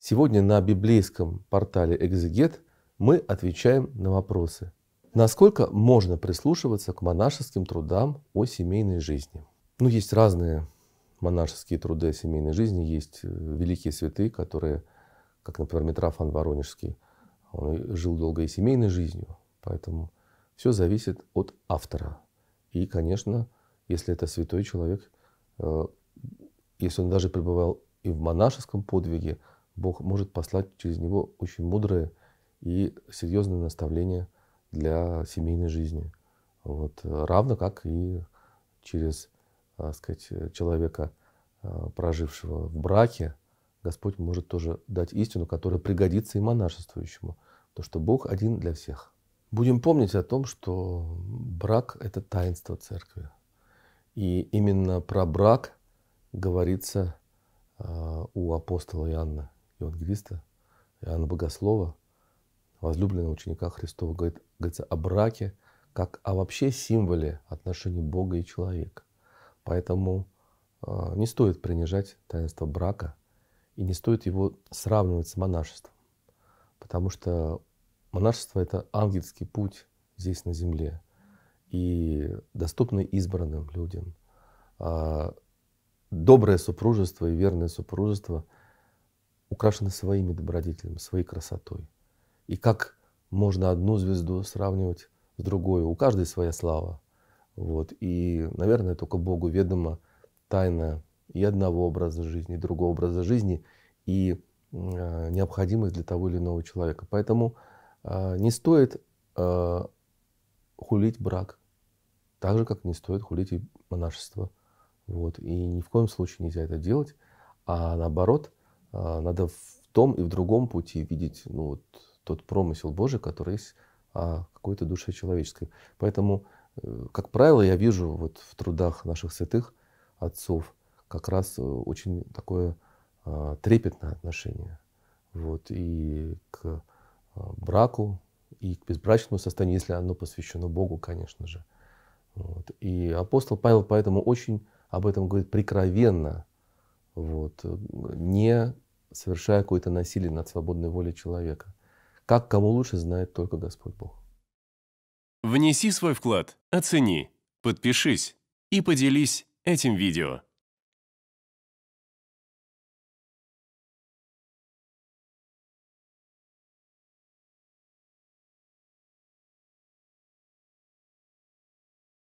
Сегодня на библейском портале «Экзегет» мы отвечаем на вопросы. Насколько можно прислушиваться к монашеским трудам о семейной жизни? Ну, есть разные монашеские труды о семейной жизни. Есть э, великие святые, которые, как, например, Митрофан Воронежский, он жил долго и семейной жизнью, поэтому все зависит от автора. И, конечно, если это святой человек, э, если он даже пребывал и в монашеском подвиге, Бог может послать через него очень мудрое и серьезное наставление для семейной жизни. Вот. Равно как и через так сказать, человека, а, прожившего в браке, Господь может тоже дать истину, которая пригодится и монашествующему. То, что Бог один для всех. Будем помнить о том, что брак – это таинство церкви. И именно про брак говорится а, у апостола Иоанна евангелиста Иоанна Богослова, возлюбленного ученика Христова, говорит, говорится о браке как о вообще символе отношений Бога и человека. Поэтому э, не стоит принижать таинство брака и не стоит его сравнивать с монашеством, потому что монашество – это ангельский путь здесь на земле и доступный избранным людям. Э, доброе супружество и верное супружество – украшены своими добродетелями, своей красотой. И как можно одну звезду сравнивать с другой. У каждой своя слава. Вот. И, наверное, только Богу ведома тайна и одного образа жизни, и другого образа жизни, и э, необходимость для того или иного человека. Поэтому э, не стоит э, хулить брак, так же, как не стоит хулить и монашество. Вот. И ни в коем случае нельзя это делать, а наоборот – а, надо в том и в другом пути видеть ну, вот, тот промысел Божий, который есть о а, какой-то душе человеческой. Поэтому, э, как правило, я вижу вот в трудах наших святых отцов как раз э, очень такое а, трепетное отношение вот, и к браку, и к безбрачному состоянию, если оно посвящено Богу, конечно же. Вот. И апостол Павел поэтому очень об этом говорит прикровенно, вот, э, не совершая какое-то насилие над свободной волей человека. Как кому лучше, знает только Господь Бог. Внеси свой вклад, оцени, подпишись и поделись этим видео.